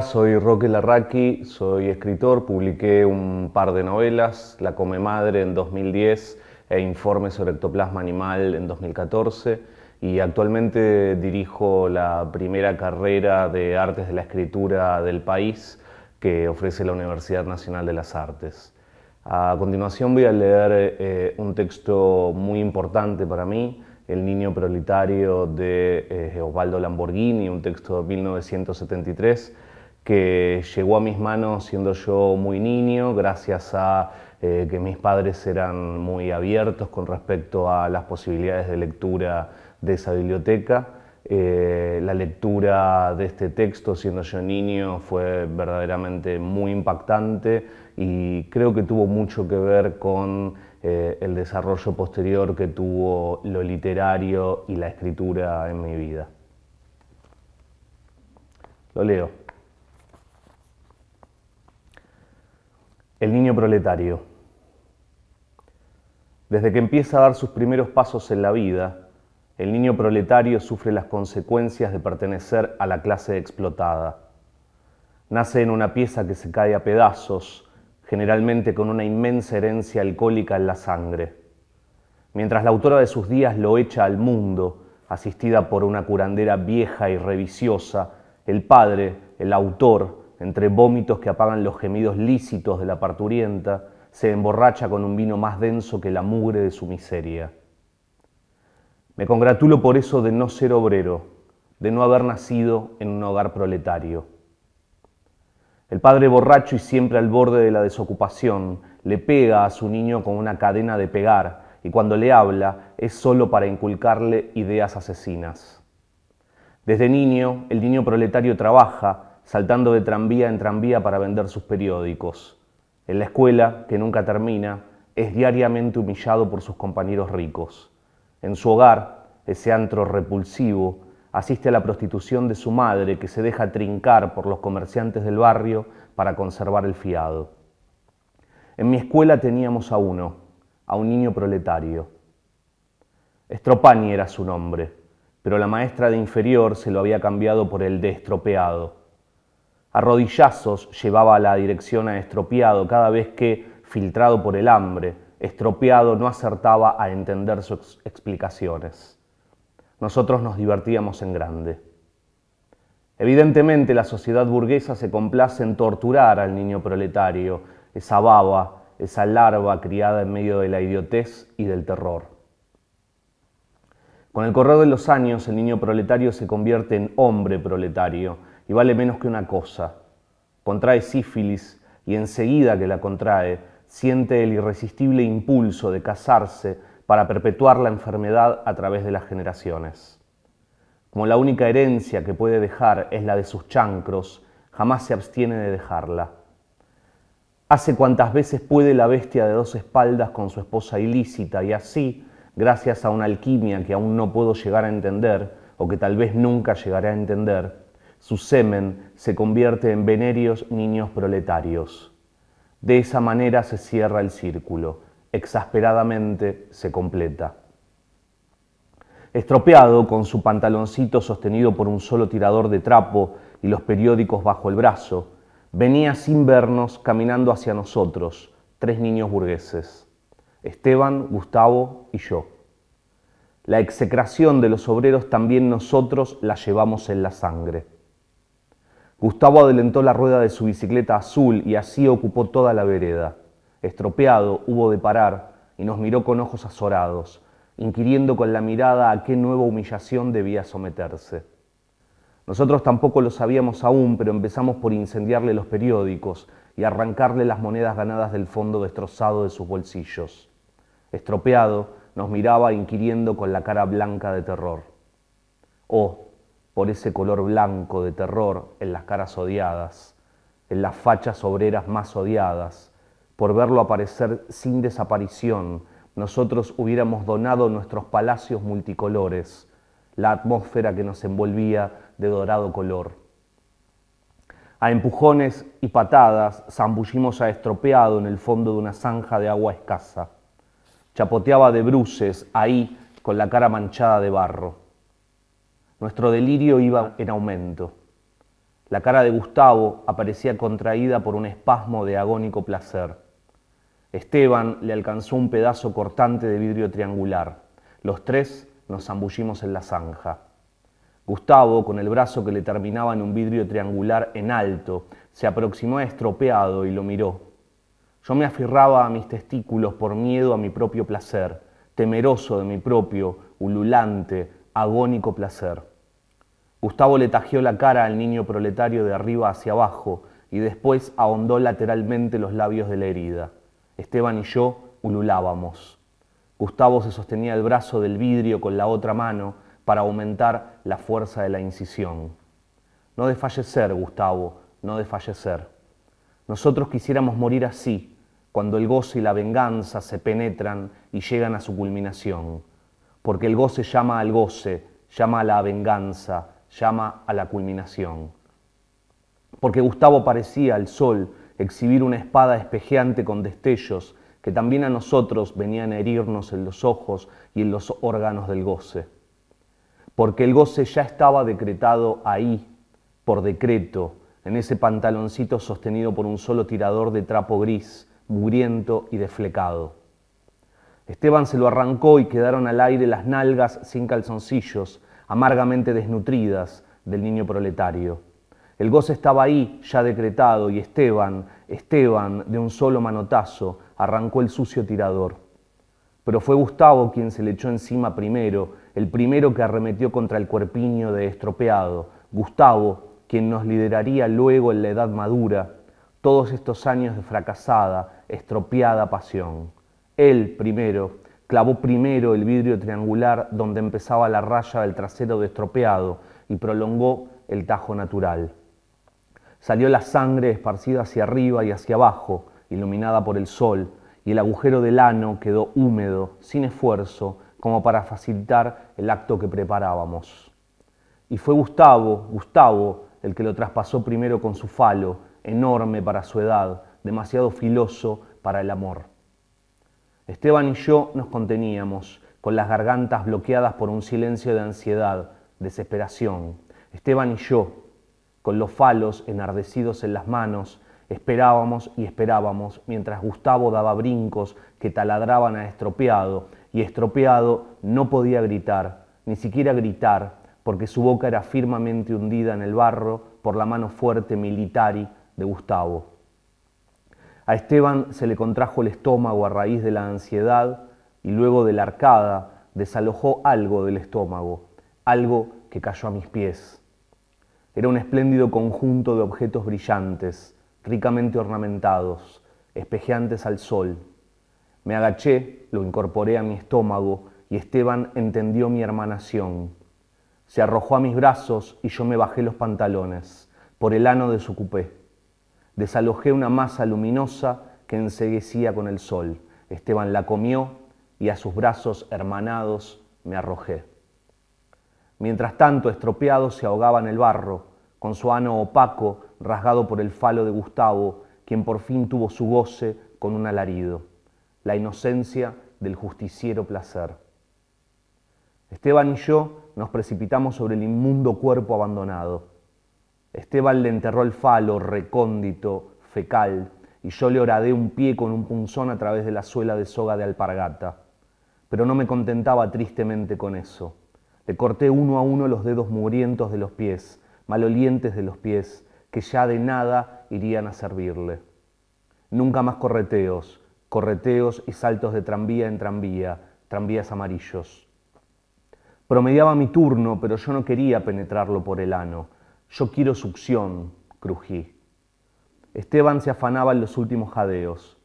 soy Roque Larraqui, soy escritor, publiqué un par de novelas, La Come Madre en 2010 e Informe sobre Ectoplasma Animal en 2014 y actualmente dirijo la primera carrera de Artes de la Escritura del país que ofrece la Universidad Nacional de las Artes. A continuación voy a leer eh, un texto muy importante para mí, el niño proletario de eh, Osvaldo Lamborghini, un texto de 1973 que llegó a mis manos siendo yo muy niño, gracias a eh, que mis padres eran muy abiertos con respecto a las posibilidades de lectura de esa biblioteca. Eh, la lectura de este texto siendo yo niño fue verdaderamente muy impactante y creo que tuvo mucho que ver con eh, el desarrollo posterior que tuvo lo literario y la escritura en mi vida. Lo leo. El niño proletario. Desde que empieza a dar sus primeros pasos en la vida, el niño proletario sufre las consecuencias de pertenecer a la clase explotada. Nace en una pieza que se cae a pedazos, generalmente con una inmensa herencia alcohólica en la sangre. Mientras la autora de sus días lo echa al mundo, asistida por una curandera vieja y reviciosa, el padre, el autor, entre vómitos que apagan los gemidos lícitos de la parturienta, se emborracha con un vino más denso que la mugre de su miseria. Me congratulo por eso de no ser obrero, de no haber nacido en un hogar proletario. El padre borracho y siempre al borde de la desocupación le pega a su niño con una cadena de pegar y cuando le habla es solo para inculcarle ideas asesinas. Desde niño, el niño proletario trabaja, saltando de tranvía en tranvía para vender sus periódicos. En la escuela, que nunca termina, es diariamente humillado por sus compañeros ricos. En su hogar, ese antro repulsivo, asiste a la prostitución de su madre que se deja trincar por los comerciantes del barrio para conservar el fiado. En mi escuela teníamos a uno, a un niño proletario. Estropani era su nombre, pero la maestra de inferior se lo había cambiado por el de estropeado a rodillazos llevaba la dirección a Estropeado cada vez que, filtrado por el hambre, Estropeado no acertaba a entender sus explicaciones. Nosotros nos divertíamos en grande. Evidentemente la sociedad burguesa se complace en torturar al niño proletario, esa baba, esa larva criada en medio de la idiotez y del terror. Con el correr de los años el niño proletario se convierte en hombre proletario, y vale menos que una cosa. Contrae sífilis y enseguida que la contrae, siente el irresistible impulso de casarse para perpetuar la enfermedad a través de las generaciones. Como la única herencia que puede dejar es la de sus chancros, jamás se abstiene de dejarla. Hace cuantas veces puede la bestia de dos espaldas con su esposa ilícita y así, gracias a una alquimia que aún no puedo llegar a entender o que tal vez nunca llegaré a entender, su semen se convierte en venerios niños proletarios. De esa manera se cierra el círculo, exasperadamente se completa. Estropeado, con su pantaloncito sostenido por un solo tirador de trapo y los periódicos bajo el brazo, venía sin vernos caminando hacia nosotros, tres niños burgueses, Esteban, Gustavo y yo. La execración de los obreros también nosotros la llevamos en la sangre. Gustavo adelantó la rueda de su bicicleta azul y así ocupó toda la vereda. Estropeado, hubo de parar y nos miró con ojos azorados, inquiriendo con la mirada a qué nueva humillación debía someterse. Nosotros tampoco lo sabíamos aún, pero empezamos por incendiarle los periódicos y arrancarle las monedas ganadas del fondo destrozado de sus bolsillos. Estropeado, nos miraba inquiriendo con la cara blanca de terror. Oh, por ese color blanco de terror en las caras odiadas, en las fachas obreras más odiadas, por verlo aparecer sin desaparición, nosotros hubiéramos donado nuestros palacios multicolores, la atmósfera que nos envolvía de dorado color. A empujones y patadas zambullimos a estropeado en el fondo de una zanja de agua escasa. Chapoteaba de bruces ahí con la cara manchada de barro. Nuestro delirio iba en aumento. La cara de Gustavo aparecía contraída por un espasmo de agónico placer. Esteban le alcanzó un pedazo cortante de vidrio triangular. Los tres nos zambullimos en la zanja. Gustavo, con el brazo que le terminaba en un vidrio triangular en alto, se aproximó estropeado y lo miró. Yo me afirraba a mis testículos por miedo a mi propio placer, temeroso de mi propio, ululante, agónico placer. Gustavo le tajeó la cara al niño proletario de arriba hacia abajo y después ahondó lateralmente los labios de la herida. Esteban y yo ululábamos. Gustavo se sostenía el brazo del vidrio con la otra mano para aumentar la fuerza de la incisión. No desfallecer, Gustavo, no desfallecer. Nosotros quisiéramos morir así, cuando el goce y la venganza se penetran y llegan a su culminación. Porque el goce llama al goce, llama a la venganza, llama a la culminación. Porque Gustavo parecía al sol exhibir una espada espejeante con destellos que también a nosotros venían a herirnos en los ojos y en los órganos del goce. Porque el goce ya estaba decretado ahí, por decreto, en ese pantaloncito sostenido por un solo tirador de trapo gris, mugriento y desflecado. Esteban se lo arrancó y quedaron al aire las nalgas sin calzoncillos, amargamente desnutridas del niño proletario. El goce estaba ahí, ya decretado, y Esteban, Esteban, de un solo manotazo, arrancó el sucio tirador. Pero fue Gustavo quien se le echó encima primero, el primero que arremetió contra el cuerpiño de estropeado, Gustavo, quien nos lideraría luego en la edad madura, todos estos años de fracasada, estropeada pasión. Él primero Clavó primero el vidrio triangular donde empezaba la raya del trasero destropeado y prolongó el tajo natural. Salió la sangre esparcida hacia arriba y hacia abajo, iluminada por el sol, y el agujero del ano quedó húmedo, sin esfuerzo, como para facilitar el acto que preparábamos. Y fue Gustavo, Gustavo, el que lo traspasó primero con su falo, enorme para su edad, demasiado filoso para el amor. Esteban y yo nos conteníamos, con las gargantas bloqueadas por un silencio de ansiedad, desesperación. Esteban y yo, con los falos enardecidos en las manos, esperábamos y esperábamos mientras Gustavo daba brincos que taladraban a estropeado, y estropeado no podía gritar, ni siquiera gritar, porque su boca era firmemente hundida en el barro por la mano fuerte militari de Gustavo. A Esteban se le contrajo el estómago a raíz de la ansiedad y luego de la arcada desalojó algo del estómago, algo que cayó a mis pies. Era un espléndido conjunto de objetos brillantes, ricamente ornamentados, espejeantes al sol. Me agaché, lo incorporé a mi estómago y Esteban entendió mi hermanación. Se arrojó a mis brazos y yo me bajé los pantalones, por el ano de su cupé. Desalojé una masa luminosa que enseguecía con el sol. Esteban la comió y a sus brazos hermanados me arrojé. Mientras tanto, estropeado, se ahogaba en el barro, con su ano opaco rasgado por el falo de Gustavo, quien por fin tuvo su goce con un alarido, la inocencia del justiciero placer. Esteban y yo nos precipitamos sobre el inmundo cuerpo abandonado. Esteban le enterró el falo, recóndito, fecal, y yo le horadé un pie con un punzón a través de la suela de soga de alpargata. Pero no me contentaba tristemente con eso. Le corté uno a uno los dedos mugrientos de los pies, malolientes de los pies, que ya de nada irían a servirle. Nunca más correteos, correteos y saltos de tranvía en tranvía, tranvías amarillos. Promediaba mi turno, pero yo no quería penetrarlo por el ano yo quiero succión, crují. Esteban se afanaba en los últimos jadeos.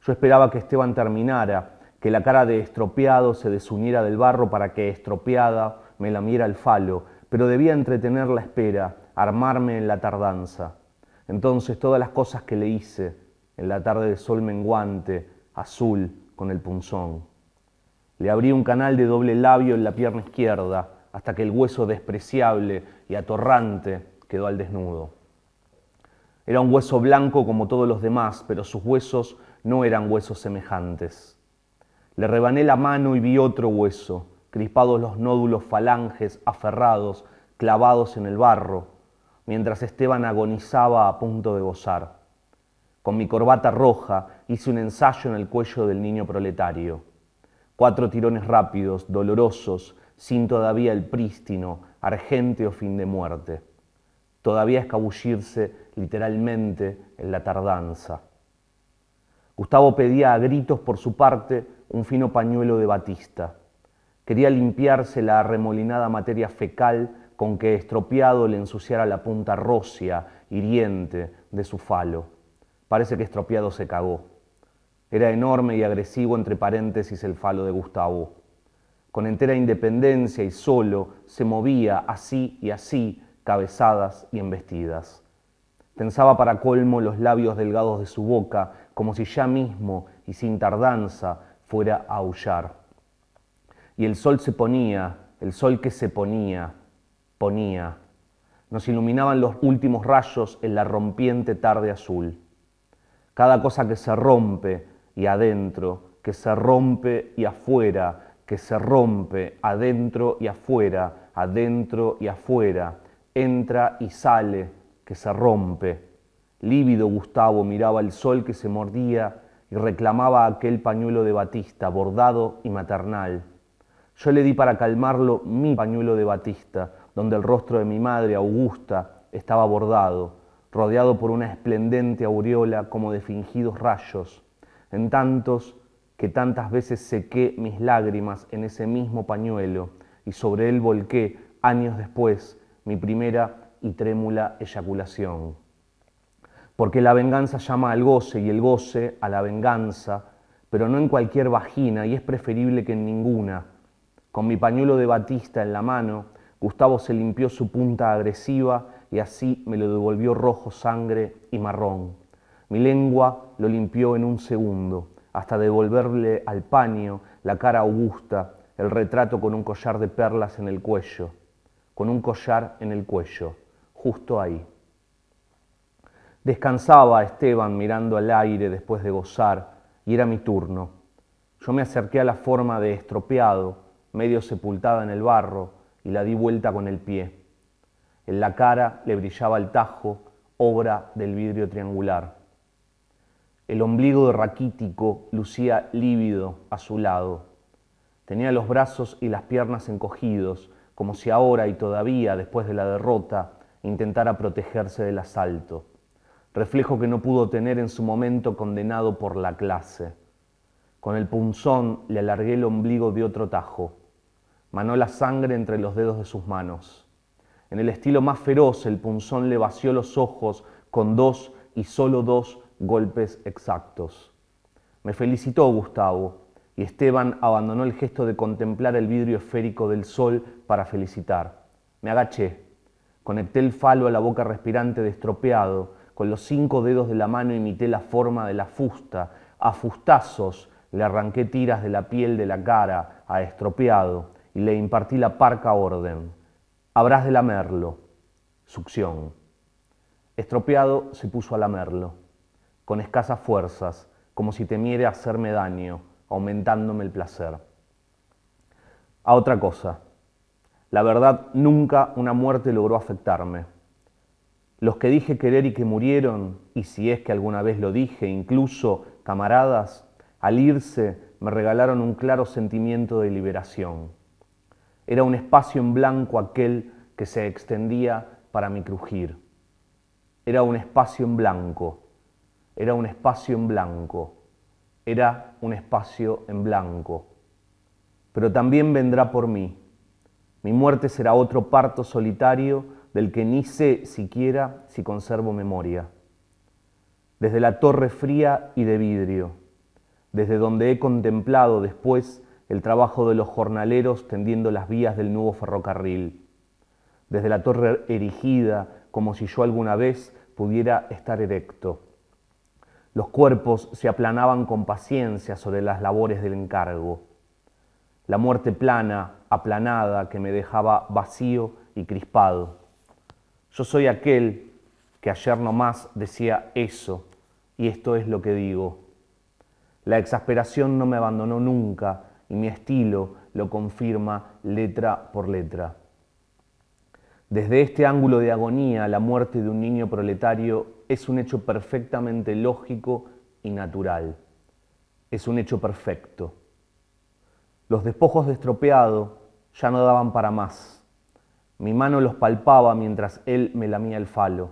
Yo esperaba que Esteban terminara, que la cara de estropeado se desuniera del barro para que estropeada me lamiera el falo, pero debía entretener la espera, armarme en la tardanza. Entonces todas las cosas que le hice, en la tarde de sol menguante, azul, con el punzón. Le abrí un canal de doble labio en la pierna izquierda, hasta que el hueso despreciable y atorrante quedó al desnudo. Era un hueso blanco como todos los demás, pero sus huesos no eran huesos semejantes. Le rebané la mano y vi otro hueso, crispados los nódulos falanges, aferrados, clavados en el barro, mientras Esteban agonizaba a punto de gozar. Con mi corbata roja hice un ensayo en el cuello del niño proletario. Cuatro tirones rápidos, dolorosos, sin todavía el prístino, argente o fin de muerte todavía escabullirse literalmente en la tardanza. Gustavo pedía a gritos por su parte un fino pañuelo de batista. Quería limpiarse la arremolinada materia fecal con que estropeado le ensuciara la punta rocia, hiriente, de su falo. Parece que estropeado se cagó. Era enorme y agresivo, entre paréntesis, el falo de Gustavo. Con entera independencia y solo, se movía así y así, cabezadas y embestidas. Tensaba para colmo los labios delgados de su boca, como si ya mismo y sin tardanza fuera a aullar. Y el sol se ponía, el sol que se ponía, ponía. Nos iluminaban los últimos rayos en la rompiente tarde azul. Cada cosa que se rompe y adentro, que se rompe y afuera, que se rompe adentro y afuera, adentro y afuera, entra y sale, que se rompe. Lívido Gustavo miraba el sol que se mordía y reclamaba aquel pañuelo de batista, bordado y maternal. Yo le di para calmarlo mi pañuelo de batista, donde el rostro de mi madre, Augusta, estaba bordado, rodeado por una esplendente aureola como de fingidos rayos, en tantos que tantas veces sequé mis lágrimas en ese mismo pañuelo y sobre él volqué, años después, mi primera y trémula eyaculación. Porque la venganza llama al goce y el goce a la venganza, pero no en cualquier vagina y es preferible que en ninguna. Con mi pañuelo de batista en la mano, Gustavo se limpió su punta agresiva y así me lo devolvió rojo sangre y marrón. Mi lengua lo limpió en un segundo, hasta devolverle al paño la cara augusta, el retrato con un collar de perlas en el cuello con un collar en el cuello, justo ahí. Descansaba Esteban mirando al aire después de gozar, y era mi turno. Yo me acerqué a la forma de estropeado, medio sepultada en el barro, y la di vuelta con el pie. En la cara le brillaba el tajo, obra del vidrio triangular. El ombligo de raquítico lucía lívido, a su lado. Tenía los brazos y las piernas encogidos, como si ahora y todavía, después de la derrota, intentara protegerse del asalto, reflejo que no pudo tener en su momento condenado por la clase. Con el punzón le alargué el ombligo de otro tajo. Manó la sangre entre los dedos de sus manos. En el estilo más feroz, el punzón le vació los ojos con dos y solo dos golpes exactos. Me felicitó Gustavo, y Esteban abandonó el gesto de contemplar el vidrio esférico del sol para felicitar. Me agaché. Conecté el falo a la boca respirante de estropeado. Con los cinco dedos de la mano imité la forma de la fusta. A fustazos le arranqué tiras de la piel de la cara a estropeado y le impartí la parca orden. Habrás de lamerlo. Succión. Estropeado se puso a lamerlo, con escasas fuerzas, como si temiera hacerme daño aumentándome el placer. A otra cosa, la verdad nunca una muerte logró afectarme. Los que dije querer y que murieron, y si es que alguna vez lo dije, incluso camaradas, al irse me regalaron un claro sentimiento de liberación. Era un espacio en blanco aquel que se extendía para mi crujir. Era un espacio en blanco. Era un espacio en blanco era un espacio en blanco. Pero también vendrá por mí. Mi muerte será otro parto solitario del que ni sé siquiera si conservo memoria. Desde la torre fría y de vidrio, desde donde he contemplado después el trabajo de los jornaleros tendiendo las vías del nuevo ferrocarril, desde la torre erigida como si yo alguna vez pudiera estar erecto los cuerpos se aplanaban con paciencia sobre las labores del encargo. La muerte plana, aplanada, que me dejaba vacío y crispado. Yo soy aquel que ayer nomás decía eso, y esto es lo que digo. La exasperación no me abandonó nunca, y mi estilo lo confirma letra por letra. Desde este ángulo de agonía, la muerte de un niño proletario es un hecho perfectamente lógico y natural. Es un hecho perfecto. Los despojos de ya no daban para más. Mi mano los palpaba mientras él me lamía el falo.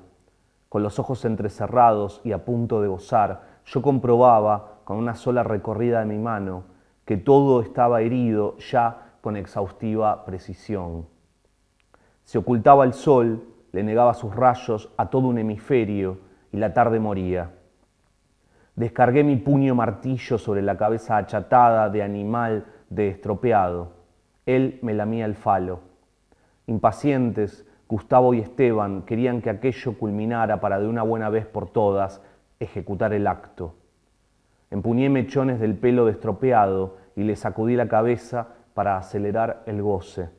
Con los ojos entrecerrados y a punto de gozar, yo comprobaba, con una sola recorrida de mi mano, que todo estaba herido ya con exhaustiva precisión. Se ocultaba el sol le negaba sus rayos a todo un hemisferio y la tarde moría. Descargué mi puño martillo sobre la cabeza achatada de animal de estropeado. Él me lamía el falo. Impacientes, Gustavo y Esteban querían que aquello culminara para de una buena vez por todas ejecutar el acto. Empuñé mechones del pelo destropeado y le sacudí la cabeza para acelerar el goce.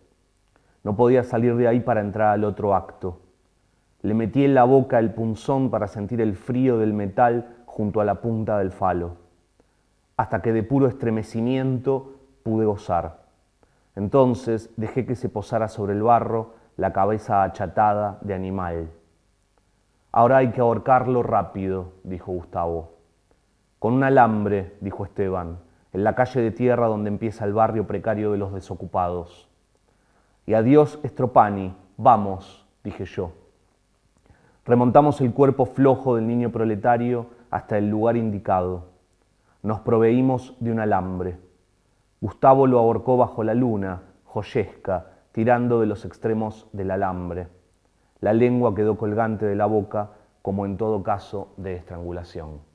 No podía salir de ahí para entrar al otro acto. Le metí en la boca el punzón para sentir el frío del metal junto a la punta del falo, hasta que de puro estremecimiento pude gozar. Entonces dejé que se posara sobre el barro la cabeza achatada de animal. Ahora hay que ahorcarlo rápido, dijo Gustavo. Con un alambre, dijo Esteban, en la calle de tierra donde empieza el barrio precario de los desocupados. Y adiós, Estropani, vamos, dije yo. Remontamos el cuerpo flojo del niño proletario hasta el lugar indicado. Nos proveímos de un alambre. Gustavo lo ahorcó bajo la luna, joyesca, tirando de los extremos del alambre. La lengua quedó colgante de la boca, como en todo caso de estrangulación.